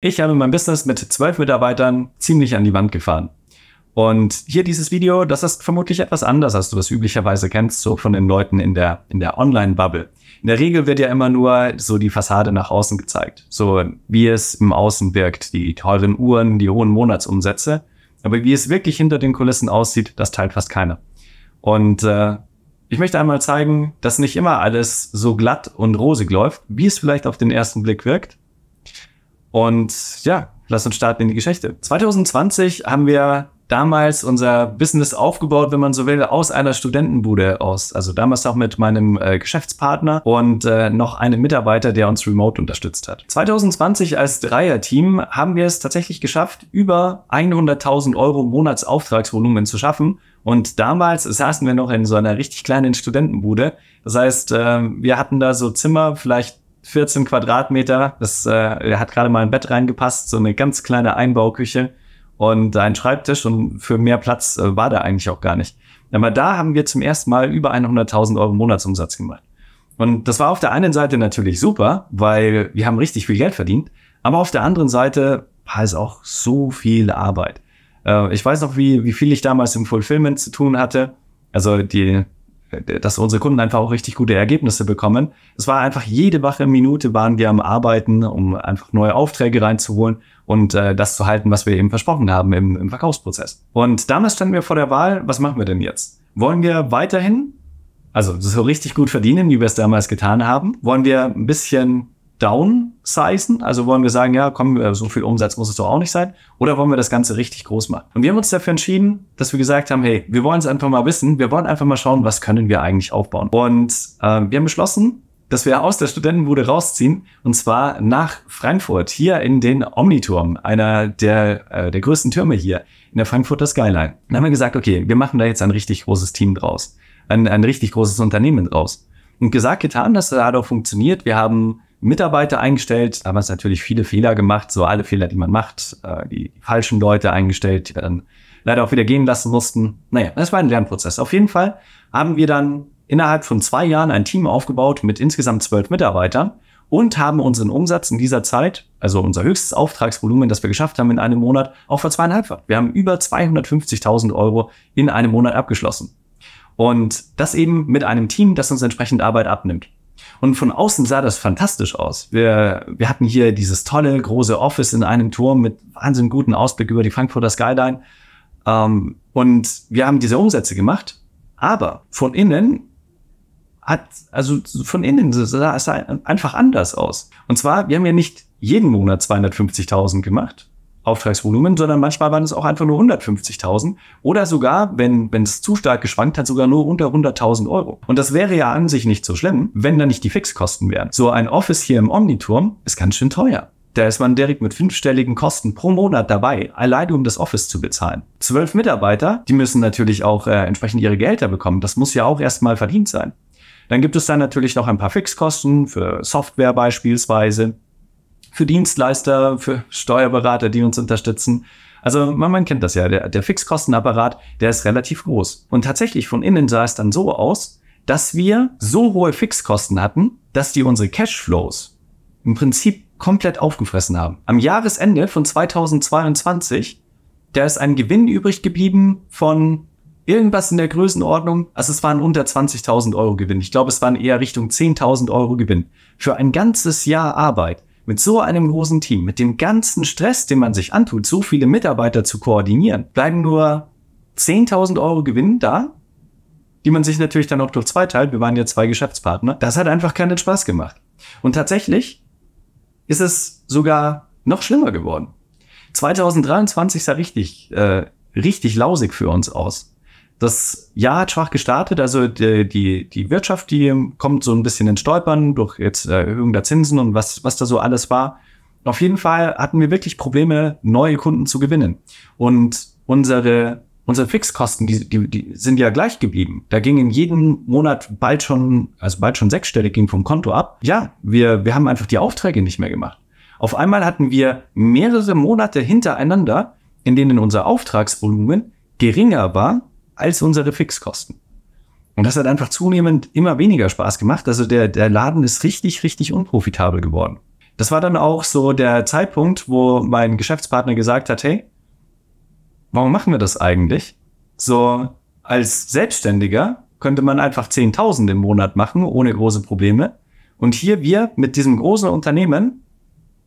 Ich habe mein Business mit zwölf Mitarbeitern ziemlich an die Wand gefahren. Und hier dieses Video, das ist vermutlich etwas anders, als du das üblicherweise kennst, so von den Leuten in der, in der Online-Bubble. In der Regel wird ja immer nur so die Fassade nach außen gezeigt. So wie es im Außen wirkt, die teuren Uhren, die hohen Monatsumsätze. Aber wie es wirklich hinter den Kulissen aussieht, das teilt fast keiner. Und äh, ich möchte einmal zeigen, dass nicht immer alles so glatt und rosig läuft, wie es vielleicht auf den ersten Blick wirkt und ja, lass uns starten in die Geschichte. 2020 haben wir damals unser Business aufgebaut, wenn man so will, aus einer Studentenbude aus. Also damals auch mit meinem äh, Geschäftspartner und äh, noch einem Mitarbeiter, der uns remote unterstützt hat. 2020 als Dreier-Team haben wir es tatsächlich geschafft, über 100.000 Euro Monatsauftragsvolumen zu schaffen. Und damals saßen wir noch in so einer richtig kleinen Studentenbude. Das heißt, äh, wir hatten da so Zimmer, vielleicht 14 Quadratmeter. Das äh, hat gerade mal ein Bett reingepasst, so eine ganz kleine Einbauküche und ein Schreibtisch und für mehr Platz äh, war da eigentlich auch gar nicht. Aber da haben wir zum ersten Mal über 100.000 Euro Monatsumsatz gemacht. Und das war auf der einen Seite natürlich super, weil wir haben richtig viel Geld verdient. Aber auf der anderen Seite war es auch so viel Arbeit. Äh, ich weiß noch, wie, wie viel ich damals im Fulfillment zu tun hatte. Also die, dass unsere Kunden einfach auch richtig gute Ergebnisse bekommen. Es war einfach jede Woche Minute waren wir am Arbeiten, um einfach neue Aufträge reinzuholen und äh, das zu halten, was wir eben versprochen haben im, im Verkaufsprozess. Und damals standen wir vor der Wahl, was machen wir denn jetzt? Wollen wir weiterhin, also so richtig gut verdienen, wie wir es damals getan haben? Wollen wir ein bisschen down upsizen? Also wollen wir sagen, ja, komm, äh, so viel Umsatz muss es doch auch nicht sein? Oder wollen wir das Ganze richtig groß machen? Und wir haben uns dafür entschieden, dass wir gesagt haben, hey, wir wollen es einfach mal wissen, wir wollen einfach mal schauen, was können wir eigentlich aufbauen? Und äh, wir haben beschlossen, dass wir aus der Studentenbude rausziehen und zwar nach Frankfurt, hier in den Omniturm, einer der, äh, der größten Türme hier in der Frankfurter Skyline. Dann haben wir gesagt, okay, wir machen da jetzt ein richtig großes Team draus, ein, ein richtig großes Unternehmen draus. Und gesagt, getan, das hat auch funktioniert. Wir haben Mitarbeiter eingestellt, damals natürlich viele Fehler gemacht, so alle Fehler, die man macht, äh, die falschen Leute eingestellt, die wir dann leider auch wieder gehen lassen mussten. Naja, das war ein Lernprozess. Auf jeden Fall haben wir dann innerhalb von zwei Jahren ein Team aufgebaut mit insgesamt zwölf Mitarbeitern und haben unseren Umsatz in dieser Zeit, also unser höchstes Auftragsvolumen, das wir geschafft haben in einem Monat, auch für zweieinhalbfach. Wir haben über 250.000 Euro in einem Monat abgeschlossen. Und das eben mit einem Team, das uns entsprechend Arbeit abnimmt. Und von außen sah das fantastisch aus. Wir, wir hatten hier dieses tolle große Office in einem Turm mit wahnsinnig guten Ausblick über die Frankfurter Skyline. Ähm, und wir haben diese Umsätze gemacht. Aber von innen hat, also von innen sah es einfach anders aus. Und zwar, wir haben ja nicht jeden Monat 250.000 gemacht, Auftragsvolumen, sondern manchmal waren es auch einfach nur 150.000 oder sogar, wenn es zu stark geschwankt hat, sogar nur unter 100.000 Euro. Und das wäre ja an sich nicht so schlimm, wenn da nicht die Fixkosten wären. So ein Office hier im Omniturm ist ganz schön teuer. Da ist man direkt mit fünfstelligen Kosten pro Monat dabei, alleine um das Office zu bezahlen. Zwölf Mitarbeiter, die müssen natürlich auch äh, entsprechend ihre Gehälter bekommen. Das muss ja auch erstmal verdient sein. Dann gibt es dann natürlich noch ein paar Fixkosten für Software beispielsweise, für Dienstleister, für Steuerberater, die uns unterstützen. Also man, man kennt das ja, der, der Fixkostenapparat, der ist relativ groß. Und tatsächlich von innen sah es dann so aus, dass wir so hohe Fixkosten hatten, dass die unsere Cashflows im Prinzip komplett aufgefressen haben. Am Jahresende von 2022, da ist ein Gewinn übrig geblieben von irgendwas in der Größenordnung. Also es waren unter 20.000 Euro Gewinn. Ich glaube, es waren eher Richtung 10.000 Euro Gewinn. Für ein ganzes Jahr Arbeit mit so einem großen Team, mit dem ganzen Stress, den man sich antut, so viele Mitarbeiter zu koordinieren, bleiben nur 10.000 Euro Gewinn da, die man sich natürlich dann auch durch zwei teilt. Wir waren ja zwei Geschäftspartner. Das hat einfach keinen Spaß gemacht. Und tatsächlich ist es sogar noch schlimmer geworden. 2023 sah richtig, äh, richtig lausig für uns aus das Jahr hat schwach gestartet, also die, die, die Wirtschaft, die kommt so ein bisschen in Stolpern durch jetzt äh, Erhöhung der Zinsen und was, was da so alles war. Auf jeden Fall hatten wir wirklich Probleme, neue Kunden zu gewinnen. Und unsere, unsere Fixkosten, die, die, die sind ja gleich geblieben. Da gingen jeden Monat bald schon, also bald schon sechsstellig ging vom Konto ab. Ja, wir, wir haben einfach die Aufträge nicht mehr gemacht. Auf einmal hatten wir mehrere Monate hintereinander, in denen unser Auftragsvolumen geringer war als unsere Fixkosten. Und das hat einfach zunehmend immer weniger Spaß gemacht. Also der, der Laden ist richtig, richtig unprofitabel geworden. Das war dann auch so der Zeitpunkt, wo mein Geschäftspartner gesagt hat, hey, warum machen wir das eigentlich? So als Selbstständiger könnte man einfach 10.000 im Monat machen, ohne große Probleme. Und hier wir mit diesem großen Unternehmen,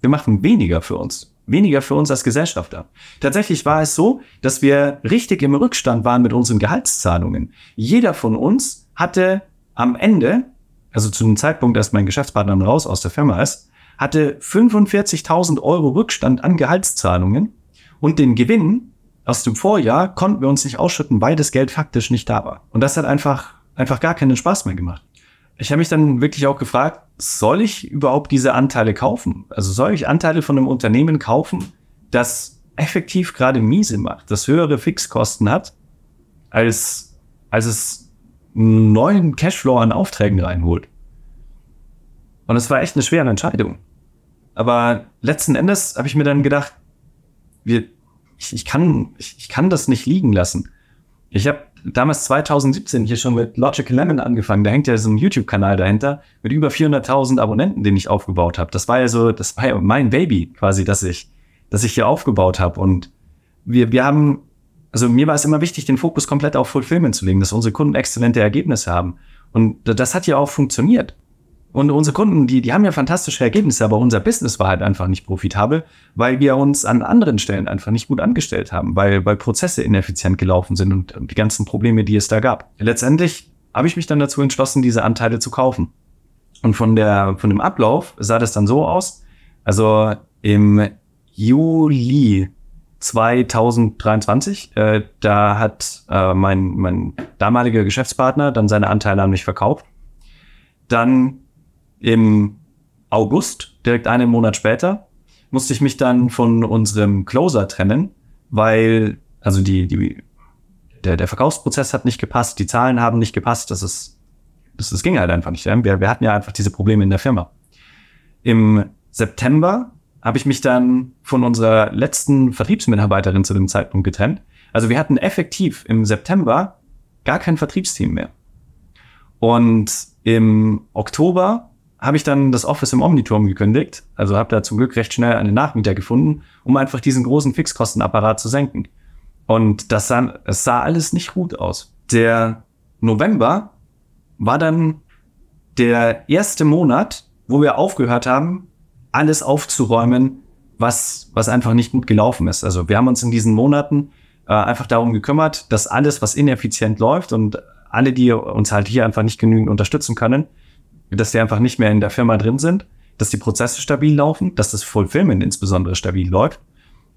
wir machen weniger für uns weniger für uns als Gesellschafter. Tatsächlich war es so, dass wir richtig im Rückstand waren mit unseren Gehaltszahlungen. Jeder von uns hatte am Ende, also zu dem Zeitpunkt, dass mein Geschäftspartner raus aus der Firma ist, hatte 45.000 Euro Rückstand an Gehaltszahlungen und den Gewinn aus dem Vorjahr konnten wir uns nicht ausschütten, weil das Geld faktisch nicht da war. Und das hat einfach, einfach gar keinen Spaß mehr gemacht ich habe mich dann wirklich auch gefragt, soll ich überhaupt diese Anteile kaufen? Also soll ich Anteile von einem Unternehmen kaufen, das effektiv gerade miese macht, das höhere Fixkosten hat, als, als es einen neuen Cashflow an Aufträgen reinholt? Und es war echt eine schwere Entscheidung. Aber letzten Endes habe ich mir dann gedacht, wir, ich, ich, kann, ich, ich kann das nicht liegen lassen. Ich habe damals 2017 hier schon mit Logical Lemon angefangen. Da hängt ja so ein YouTube-Kanal dahinter mit über 400.000 Abonnenten, den ich aufgebaut habe. Das war ja so, das war ja mein Baby quasi, dass ich, dass ich hier aufgebaut habe. Und wir, wir haben, also mir war es immer wichtig, den Fokus komplett auf Fulfillment zu legen, dass unsere Kunden exzellente Ergebnisse haben. Und das hat ja auch funktioniert. Und unsere Kunden, die, die haben ja fantastische Ergebnisse, aber unser Business war halt einfach nicht profitabel, weil wir uns an anderen Stellen einfach nicht gut angestellt haben, weil, weil Prozesse ineffizient gelaufen sind und die ganzen Probleme, die es da gab. Letztendlich habe ich mich dann dazu entschlossen, diese Anteile zu kaufen. Und von der, von dem Ablauf sah das dann so aus. Also im Juli 2023, äh, da hat äh, mein, mein damaliger Geschäftspartner dann seine Anteile an mich verkauft. Dann im August, direkt einen Monat später, musste ich mich dann von unserem Closer trennen, weil, also die, die, der, der Verkaufsprozess hat nicht gepasst, die Zahlen haben nicht gepasst, das ist, das, das ging halt einfach nicht. Wir, wir hatten ja einfach diese Probleme in der Firma. Im September habe ich mich dann von unserer letzten Vertriebsmitarbeiterin zu dem Zeitpunkt getrennt. Also wir hatten effektiv im September gar kein Vertriebsteam mehr. Und im Oktober habe ich dann das Office im Omniturm gekündigt. Also habe da zum Glück recht schnell einen Nachmieter gefunden, um einfach diesen großen Fixkostenapparat zu senken. Und das sah, es sah alles nicht gut aus. Der November war dann der erste Monat, wo wir aufgehört haben, alles aufzuräumen, was, was einfach nicht gut gelaufen ist. Also wir haben uns in diesen Monaten äh, einfach darum gekümmert, dass alles, was ineffizient läuft und alle, die uns halt hier einfach nicht genügend unterstützen können, dass die einfach nicht mehr in der Firma drin sind, dass die Prozesse stabil laufen, dass das Fulfillment insbesondere stabil läuft.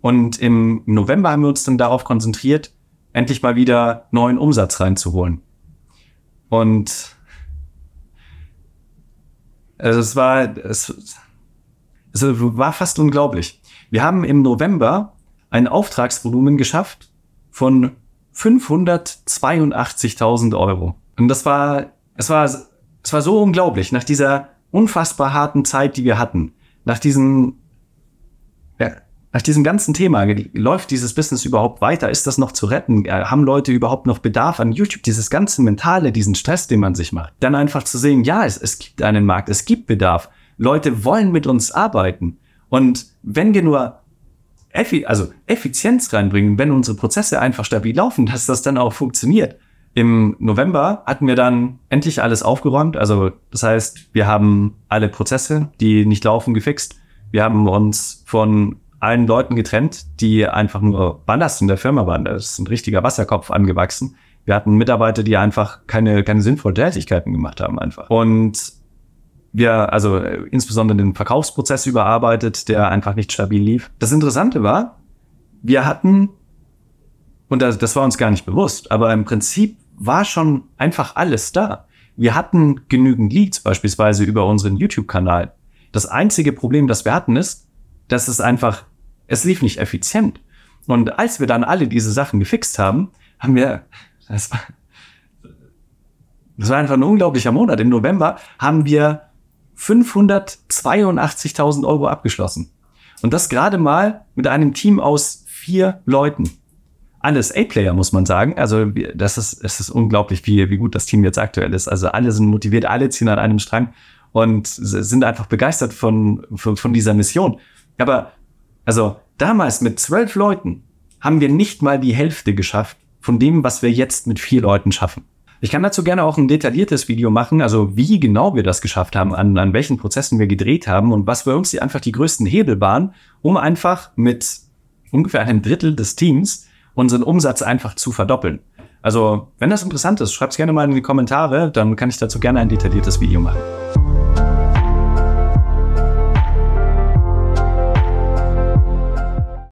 Und im November haben wir uns dann darauf konzentriert, endlich mal wieder neuen Umsatz reinzuholen. Und also es war, es, es war fast unglaublich. Wir haben im November ein Auftragsvolumen geschafft von 582.000 Euro. Und das war, es war es war so unglaublich, nach dieser unfassbar harten Zeit, die wir hatten, nach diesem, ja, nach diesem ganzen Thema, läuft dieses Business überhaupt weiter? Ist das noch zu retten? Äh, haben Leute überhaupt noch Bedarf an YouTube? Dieses ganze Mentale, diesen Stress, den man sich macht. Dann einfach zu sehen, ja, es, es gibt einen Markt, es gibt Bedarf. Leute wollen mit uns arbeiten. Und wenn wir nur Effi also Effizienz reinbringen, wenn unsere Prozesse einfach stabil laufen, dass das dann auch funktioniert, im November hatten wir dann endlich alles aufgeräumt. Also das heißt, wir haben alle Prozesse, die nicht laufen, gefixt. Wir haben uns von allen Leuten getrennt, die einfach nur Ballast in der Firma waren. Das ist ein richtiger Wasserkopf angewachsen. Wir hatten Mitarbeiter, die einfach keine, keine sinnvollen Tätigkeiten gemacht haben einfach. Und wir, also insbesondere den Verkaufsprozess überarbeitet, der einfach nicht stabil lief. Das Interessante war, wir hatten, und das, das war uns gar nicht bewusst, aber im Prinzip war schon einfach alles da. Wir hatten genügend Leads beispielsweise über unseren YouTube-Kanal. Das einzige Problem, das wir hatten, ist, dass es einfach, es lief nicht effizient. Und als wir dann alle diese Sachen gefixt haben, haben wir, das war, das war einfach ein unglaublicher Monat. Im November haben wir 582.000 Euro abgeschlossen. Und das gerade mal mit einem Team aus vier Leuten alles A-Player, muss man sagen. Also das ist, es ist unglaublich, wie, wie gut das Team jetzt aktuell ist. Also alle sind motiviert, alle ziehen an einem Strang und sind einfach begeistert von, von, von dieser Mission. Aber also damals mit zwölf Leuten haben wir nicht mal die Hälfte geschafft von dem, was wir jetzt mit vier Leuten schaffen. Ich kann dazu gerne auch ein detailliertes Video machen, also wie genau wir das geschafft haben, an, an welchen Prozessen wir gedreht haben und was bei uns die einfach die größten Hebel waren, um einfach mit ungefähr einem Drittel des Teams unseren Umsatz einfach zu verdoppeln. Also, wenn das interessant ist, schreibt es gerne mal in die Kommentare, dann kann ich dazu gerne ein detailliertes Video machen.